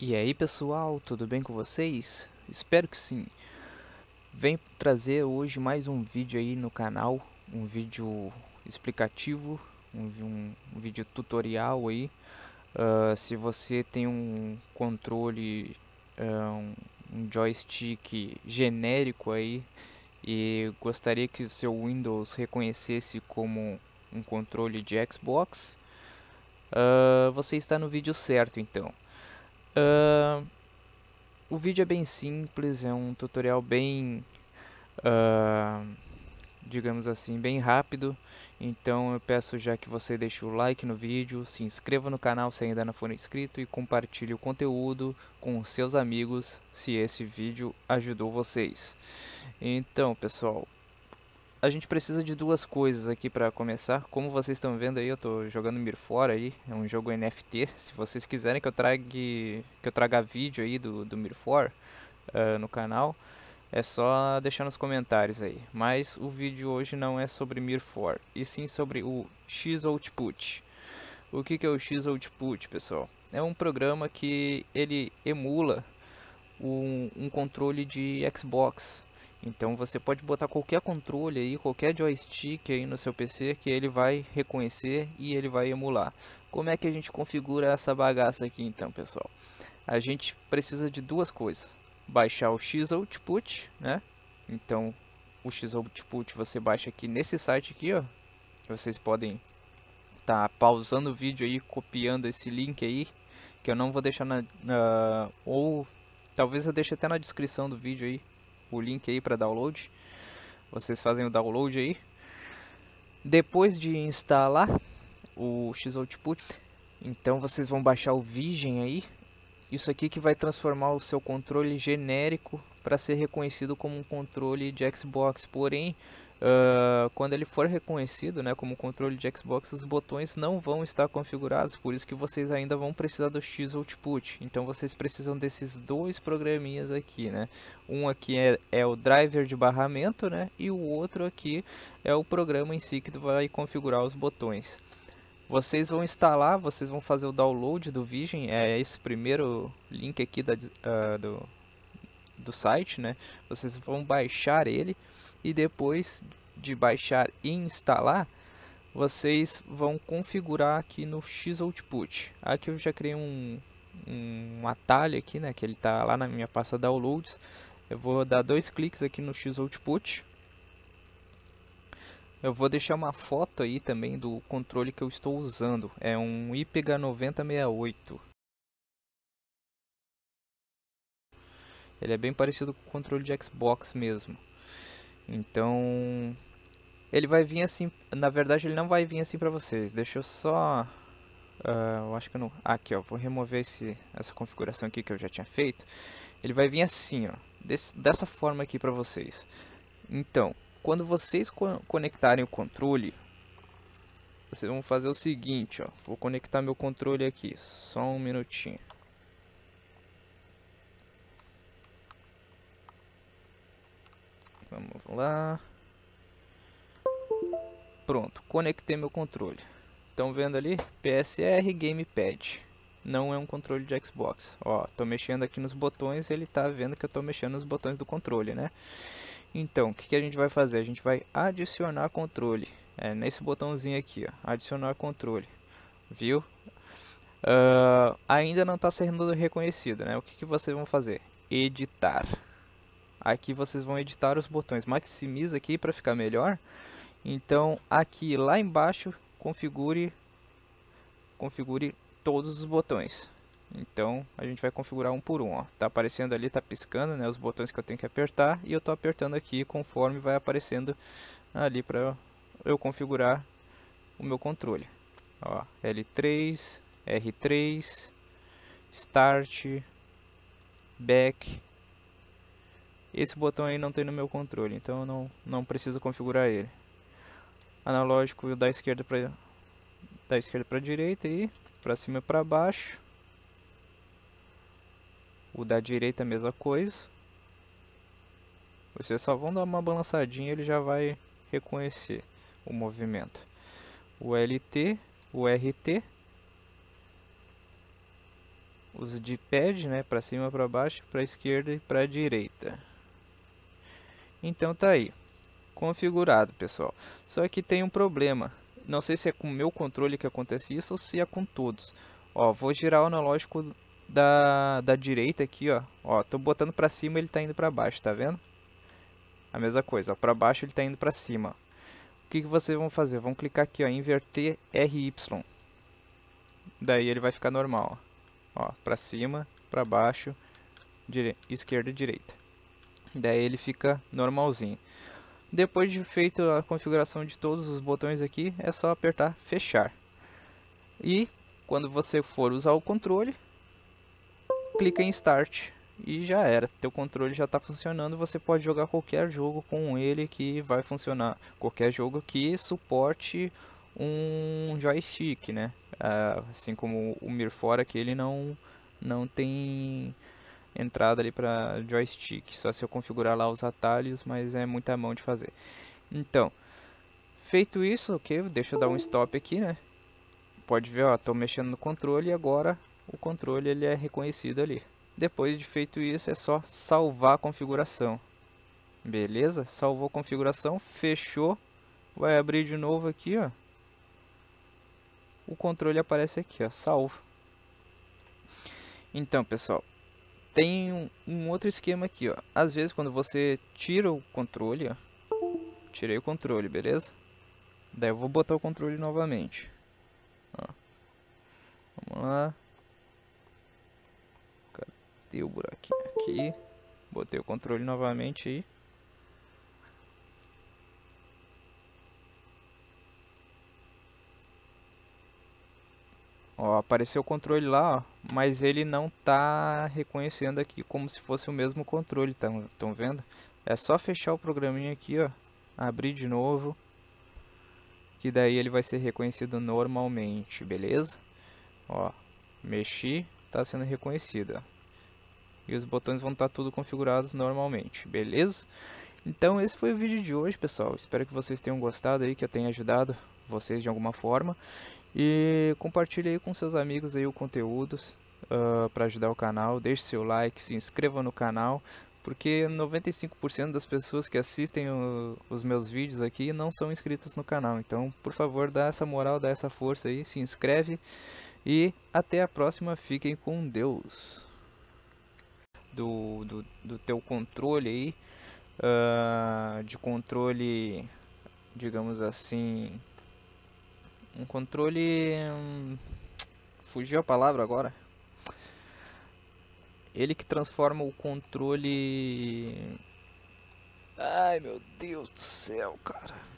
E aí pessoal, tudo bem com vocês? Espero que sim. Venho trazer hoje mais um vídeo aí no canal, um vídeo explicativo, um, um, vídeo tutorial aí. Uh, se você tem um controle, ah, um joystick genérico aí e gostaria que o seu Windows reconhecesse como um controle de Xbox, uh, você está no vídeo certo então. Uh, o vídeo é bem simples, é um tutorial bem, uh, digamos assim, bem rápido. Então eu peço já que você deixe o like no vídeo, se inscreva no canal se ainda não for inscrito e compartilhe o conteúdo com seus amigos se esse vídeo ajudou vocês. Então pessoal, a gente precisa de duas coisas aqui para começar. Como vocês estão vendo aí, eu estou jogando Mirfora aí, é um jogo NFT. Se vocês quiserem que eu traga que eu traga vídeo aí do do Mirfor uh, ah, no canal, é só deixar nos comentários aí. Mas o vídeo hoje não é sobre Mirfor, e sim sobre o X Output. O que que é o X Output, pessoal? É um programa que ele emula um, um controle de Xbox então você pode botar qualquer controle aí, qualquer joystick aí no seu PC que ele vai reconhecer e ele vai emular. Como é que a gente configura essa bagaça aqui então, pessoal? A gente precisa de duas coisas. Baixar o X-Output, né? Então o X-Output você baixa aqui nesse site aqui, ó. Vocês podem estar tá pausando o vídeo aí, copiando esse link aí, que eu não vou deixar na... na ou talvez eu deixe até na descrição do vídeo aí, o link aí para download. Vocês fazem o download aí. Depois de instalar o Xoutput, então vocês vão baixar o Vision aí. Isso aqui que vai transformar o seu controle genérico para ser reconhecido como um controle de Xbox, porém Uh, quando ele for reconhecido né, como controle de Xbox, os botões não vão estar configurados, por isso que vocês ainda vão precisar do X Output. Então vocês precisam desses dois programinhas aqui, né? Um aqui é, é o driver de barramento, né? E o outro aqui é o programa em si que vai configurar os botões. Vocês vão instalar, vocês vão fazer o download do Vision, é esse primeiro link aqui da, uh, do, do site, né? Vocês vão baixar ele e depois de baixar e instalar, vocês vão configurar aqui no Xoutput. Aqui eu já criei um, um atalho aqui, né, que ele está lá na minha pasta downloads. Eu vou dar dois cliques aqui no Xoutput. Eu vou deixar uma foto aí também do controle que eu estou usando. É um IPG 9068. Ele é bem parecido com o controle de Xbox mesmo. Então, ele vai vir assim, na verdade ele não vai vir assim para vocês. Deixa eu só, uh, eu acho que eu não, ah, aqui ó, vou remover esse, essa configuração aqui que eu já tinha feito. Ele vai vir assim ó, desse, dessa forma aqui para vocês. Então, quando vocês co conectarem o controle, vocês vão fazer o seguinte ó, vou conectar meu controle aqui, só um minutinho. Vamos lá. Pronto, conectei meu controle. Estão vendo ali? PSR Gamepad. Não é um controle de Xbox. Ó, tô mexendo aqui nos botões, ele tá vendo que eu tô mexendo nos botões do controle, né? Então, o que, que, a gente vai fazer? A gente vai adicionar controle. É, nesse botãozinho aqui, ó, adicionar controle. Viu? Uh, ainda não está sendo reconhecido, né? O que, que vocês vão fazer? Editar. Aqui vocês vão editar os botões. Maximiza aqui para ficar melhor. Então aqui lá embaixo configure configure todos os botões. Então a gente vai configurar um por um, ó. Tá aparecendo ali, tá piscando, né, os botões que eu tenho que apertar e eu tô apertando aqui conforme vai aparecendo ali para eu configurar o meu controle. Ó, L3, R3, Start, Back, esse botão aí não tem no meu controle, então eu não, não preciso configurar ele. Analógico da esquerda para da esquerda para direita e para cima e para baixo. O da direita a mesma coisa. Vocês só vão dar uma balançadinha, ele já vai reconhecer o movimento. O LT, o RT, os de pad, né, para cima, para baixo, para esquerda e para direita. Então tá aí, configurado pessoal. Só que tem um problema, não sei se é com o meu controle que acontece isso ou se é com todos. Ó, vou girar o analógico da, da direita aqui, ó. Ó, tô botando pra cima ele tá indo pra baixo, tá vendo? A mesma coisa, ó, pra baixo ele tá indo pra cima. O que, que vocês vão fazer? Vão clicar aqui, ó, inverter RY. Daí ele vai ficar normal, ó. Ó, pra cima, pra baixo, dire... esquerda e direita. Daí ele fica normalzinho. Depois de feito a configuração de todos os botões aqui, é só apertar fechar. E quando você for usar o controle, clica em start e já era. Teu controle já está funcionando, você pode jogar qualquer jogo com ele que vai funcionar. Qualquer jogo que suporte um joystick, né? Ah, assim como o Mirfora que ele não, não tem entrada ali para joystick, só se eu configurar lá os atalhos, mas é muita mão de fazer. Então, feito isso, ok, deixa eu dar um stop aqui, né? Pode ver, ó, tô mexendo no controle e agora o controle ele é reconhecido ali. Depois de feito isso, é só salvar a configuração. Beleza? Salvou a configuração, fechou. Vai abrir de novo aqui, ó. O controle aparece aqui, ó, salvo. Então, pessoal, tem um, um, outro esquema aqui, ó. Às vezes quando você tira o controle, ó. Tirei o controle, beleza? Daí eu vou botar o controle novamente. Ó. Vamos lá. Cadê o buraquinho aqui? Botei o controle novamente aí. apareceu o controle lá, ó, mas ele não tá reconhecendo aqui como se fosse o mesmo controle, estão tão vendo? É só fechar o programinha aqui, ó, abrir de novo, que daí ele vai ser reconhecido normalmente, beleza? Ó, mexi, tá sendo reconhecido, ó. E os botões vão estar tá tudo configurados normalmente, beleza? Então esse foi o vídeo de hoje, pessoal. Espero que vocês tenham gostado aí, que eu tenha ajudado vocês de alguma forma. E compartilhe aí com seus amigos aí o conteúdo uh, ah, para ajudar o canal. Deixe seu like, se inscreva no canal, porque 95% das pessoas que assistem o, os meus vídeos aqui não são inscritas no canal. Então, por favor, dá essa moral, dá essa força aí, se inscreve e até a próxima. Fiquem com Deus. Do, do, do teu controle aí, uh, de controle, digamos assim, um controle. Hum, fugiu a palavra agora. Ele que transforma o controle. Hum, ai meu Deus do céu, cara.